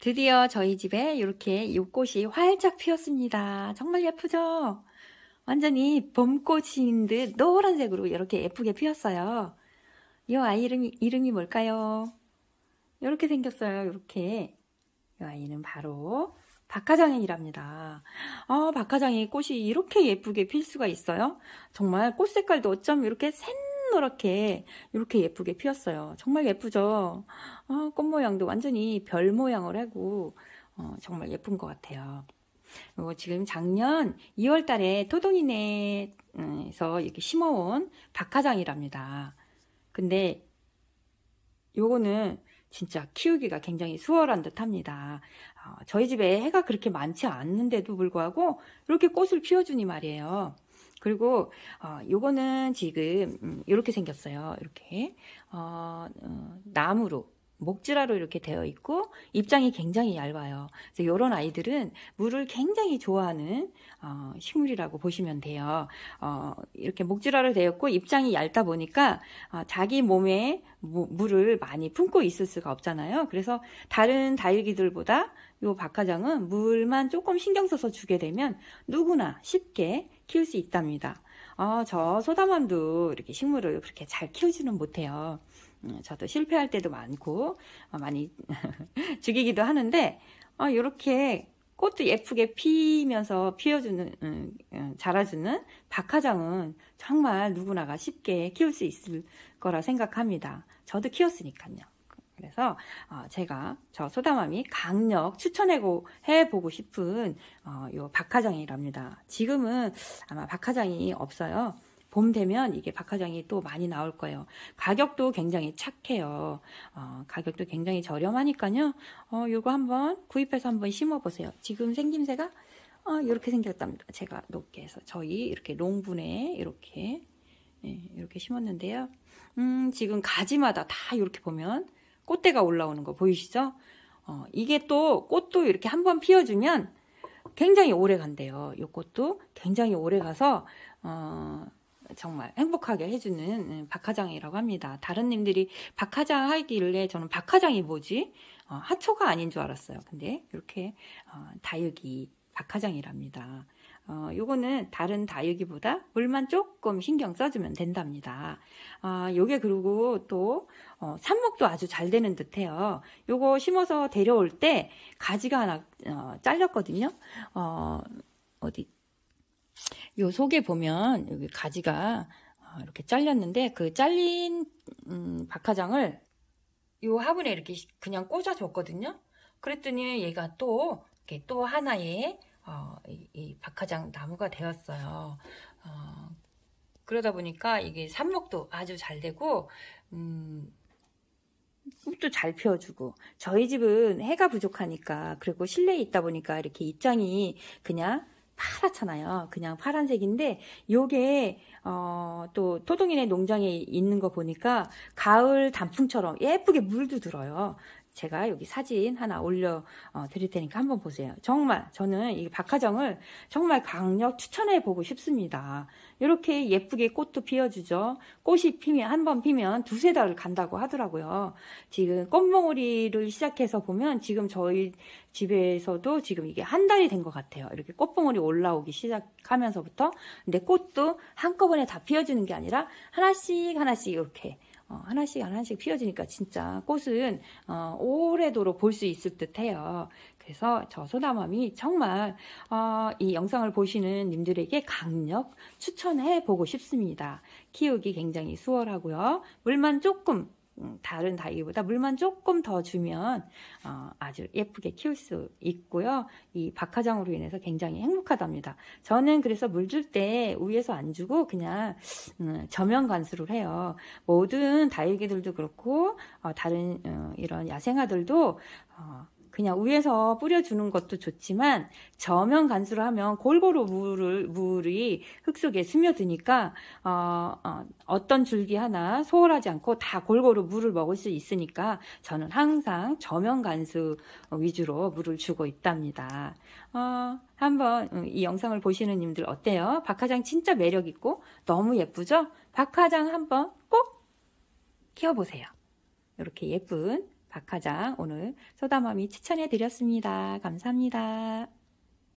드디어 저희 집에 이렇게 요꽃이 활짝 피었습니다. 정말 예쁘죠? 완전히 봄꽃인 듯 노란색으로 이렇게 예쁘게 피었어요. 이 아이 이름이, 이름이 뭘까요? 이렇게 생겼어요. 이렇게. 이 아이는 바로 박하장이랍니다. 아, 박하장이 꽃이 이렇게 예쁘게 필 수가 있어요? 정말 꽃 색깔도 어쩜 이렇게 샌 노랗게 이렇게 예쁘게 피었어요. 정말 예쁘죠? 어, 아, 꽃 모양도 완전히 별 모양을 하고 어, 정말 예쁜 것 같아요. 그리고 지금 작년 2월 달에 토동이네에서 이렇게 심어온 박하장이랍니다. 근데 요거는 진짜 키우기가 굉장히 수월한 듯 합니다. 어, 저희 집에 해가 그렇게 많지 않는데도 불구하고 이렇게 꽃을 피워주니 말이에요. 그리고 어, 요거는 지금 이렇게 음, 생겼어요. 이렇게 어, 어, 나무로 목질화로 이렇게 되어 있고 입장이 굉장히 얇아요. 그래서 이런 아이들은 물을 굉장히 좋아하는 어, 식물이라고 보시면 돼요. 어, 이렇게 목질화로되었고 입장이 얇다 보니까 어, 자기 몸에 무, 물을 많이 품고 있을 수가 없잖아요. 그래서 다른 다육이들보다 이 박하장은 물만 조금 신경 써서 주게 되면 누구나 쉽게 키울 수 있답니다. 어, 저 소담원도 이렇게 식물을 그렇게 잘 키우지는 못해요. 음, 저도 실패할 때도 많고 어, 많이 죽이기도 하는데 어, 이렇게 꽃도 예쁘게 피면서 피워주는 음, 어, 자라주는 박하장은 정말 누구나가 쉽게 키울 수 있을 거라 생각합니다. 저도 키웠으니까요. 그래서 어, 제가 저 소다맘이 강력 추천해고 해보고 싶은 어, 요 박하장이랍니다. 지금은 아마 박하장이 없어요. 봄 되면 이게 박하장이 또 많이 나올 거예요. 가격도 굉장히 착해요. 어, 가격도 굉장히 저렴하니까요. 어, 요거 한번 구입해서 한번 심어보세요. 지금 생김새가 어, 이렇게 생겼답니다. 제가 높게 해서 저희 이렇게 롱분에 이렇게 예, 이렇게 심었는데요. 음, 지금 가지마다 다 이렇게 보면 꽃대가 올라오는 거 보이시죠? 어, 이게 또 꽃도 이렇게 한번 피워주면 굉장히 오래 간대요. 이 꽃도 굉장히 오래 가서 어, 정말 행복하게 해주는 음, 박하장이라고 합니다. 다른 님들이 박하장 하길래 저는 박하장이 뭐지? 어, 하초가 아닌 줄 알았어요. 근데 이렇게 어, 다육이 박하장이랍니다. 어, 요거는 다른 다육이보다 물만 조금 신경 써주면 된답니다. 아, 요게 그리고 또 어, 삽목도 아주 잘 되는 듯해요. 요거 심어서 데려올 때 가지가 하나 어, 잘렸거든요. 어, 어디 요 속에 보면 여기 가지가 어, 이렇게 잘렸는데 그 잘린 음, 박하장을 요 화분에 이렇게 그냥 꽂아줬거든요. 그랬더니 얘가 또이또 하나의 어, 이, 이, 박하장 나무가 되었어요. 어, 그러다 보니까 이게 삽목도 아주 잘 되고 음, 꽃도 잘 피워주고 저희 집은 해가 부족하니까 그리고 실내에 있다 보니까 이렇게 입장이 그냥 파랗잖아요. 그냥 파란색인데 요게 어, 또 토동이네 농장에 있는 거 보니까 가을 단풍처럼 예쁘게 물도 들어요. 제가 여기 사진 하나 올려 어, 드릴 테니까 한번 보세요. 정말 저는 이 박하정을 정말 강력 추천해 보고 싶습니다. 이렇게 예쁘게 꽃도 피어주죠 꽃이 피면 한 번 피면 두세 달을 간다고 하더라고요. 지금 꽃봉오리를 시작해서 보면 지금 저희 집에서도 지금 이게 한 달이 된 것 같아요. 이렇게 꽃봉오리 올라오기 시작하면서부터 근데 꽃도 한꺼번에 다 피워주는 게 아니라 하나씩 하나씩 이렇게 어, 하나씩 하나씩 피어지니까 진짜 꽃은 어, 오래도록 볼 수 있을 듯해요. 그래서 저 소담함이 정말 어, 이 영상을 보시는 님들에게 강력 추천해 보고 싶습니다. 키우기 굉장히 수월하고요. 물만 조금 음, 다른 다이보다 물만 조금 더 주면 어, 아주 예쁘게 키울 수 있고요. 이 박하장으로 인해서 굉장히 행복하답니다. 저는 그래서 물 줄 때 위에서 안 주고 그냥 음, 저면 관수를 해요. 모든 다이기들도 그렇고 어, 다른 음, 이런 야생아들도 어, 그냥 위에서 뿌려주는 것도 좋지만 저면 간수를 하면 골고루 물을, 물이 흙 속에 스며드니까 어, 어, 떤 줄기 하나 소홀하지 않고 다 골고루 물을 먹을 수 있으니까 저는 항상 저면 간수 위주로 물을 주고 있답니다. 어, 한번 이 영상을 보시는 님들 어때요? 박하장 진짜 매력 있고 너무 예쁘죠? 박하장 한번 꼭 키워보세요. 이렇게 예쁜 박하장 오늘 소담함이 추천해 드렸습니다. 감사합니다.